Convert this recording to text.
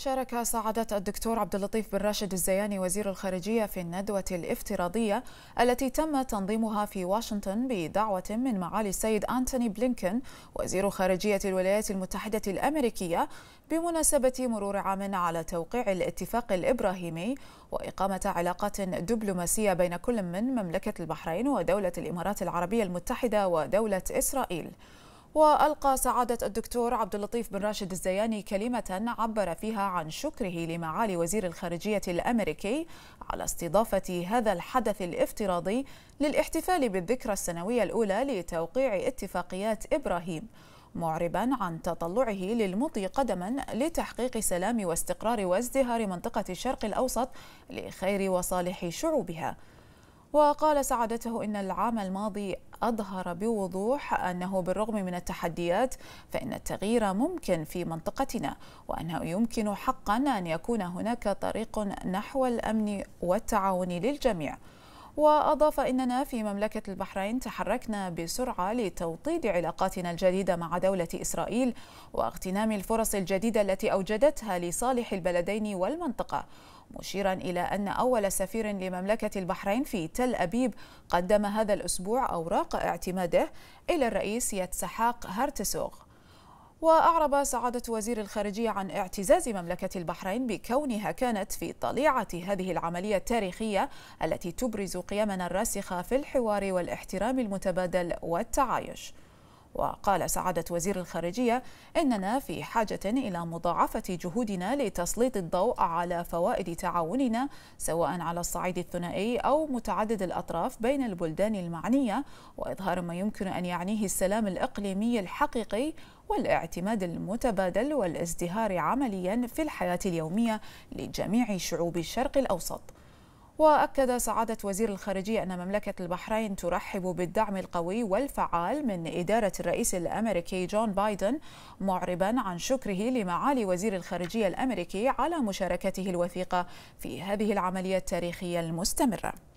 شارك سعادة الدكتور عبد اللطيف بن راشد الزياني وزير الخارجية في الندوة الافتراضية التي تم تنظيمها في واشنطن بدعوة من معالي السيد أنتوني بلينكن وزير خارجية الولايات المتحدة الأمريكية بمناسبة مرور عام على توقيع الاتفاق الإبراهيمي وإقامة علاقات دبلوماسية بين كل من مملكة البحرين ودولة الإمارات العربية المتحدة ودولة إسرائيل. وألقى سعادة الدكتور عبد اللطيف بن راشد الزياني كلمة عبر فيها عن شكره لمعالي وزير الخارجية الأمريكي على استضافة هذا الحدث الافتراضي للاحتفال بالذكرى السنوية الأولى لتوقيع اتفاقيات إبراهيم معربا عن تطلعه للمضي قدما لتحقيق سلام واستقرار وازدهار منطقة الشرق الأوسط لخير وصالح شعوبها وقال سعادته إن العام الماضي أظهر بوضوح أنه بالرغم من التحديات فإن التغيير ممكن في منطقتنا وأنه يمكن حقا أن يكون هناك طريق نحو الأمن والتعاون للجميع وأضاف إننا في مملكة البحرين تحركنا بسرعة لتوطيد علاقاتنا الجديدة مع دولة إسرائيل واغتنام الفرص الجديدة التي أوجدتها لصالح البلدين والمنطقة مشيرا إلى أن أول سفير لمملكة البحرين في تل أبيب قدم هذا الأسبوع أوراق اعتماده إلى الرئيس يتسحاق هرتسوغ وأعرب سعادة وزير الخارجية عن اعتزاز مملكة البحرين بكونها كانت في طليعة هذه العملية التاريخية التي تبرز قيمنا الراسخة في الحوار والاحترام المتبادل والتعايش وقال سعادة وزير الخارجية إننا في حاجة إلى مضاعفة جهودنا لتسليط الضوء على فوائد تعاوننا سواء على الصعيد الثنائي أو متعدد الأطراف بين البلدان المعنية وإظهار ما يمكن أن يعنيه السلام الإقليمي الحقيقي والاعتماد المتبادل والازدهار عمليا في الحياة اليومية لجميع شعوب الشرق الأوسط وأكد سعادة وزير الخارجية أن مملكة البحرين ترحب بالدعم القوي والفعال من إدارة الرئيس الأمريكي جون بايدن معربا عن شكره لمعالي وزير الخارجية الأمريكي على مشاركته الوثيقة في هذه العملية التاريخية المستمرة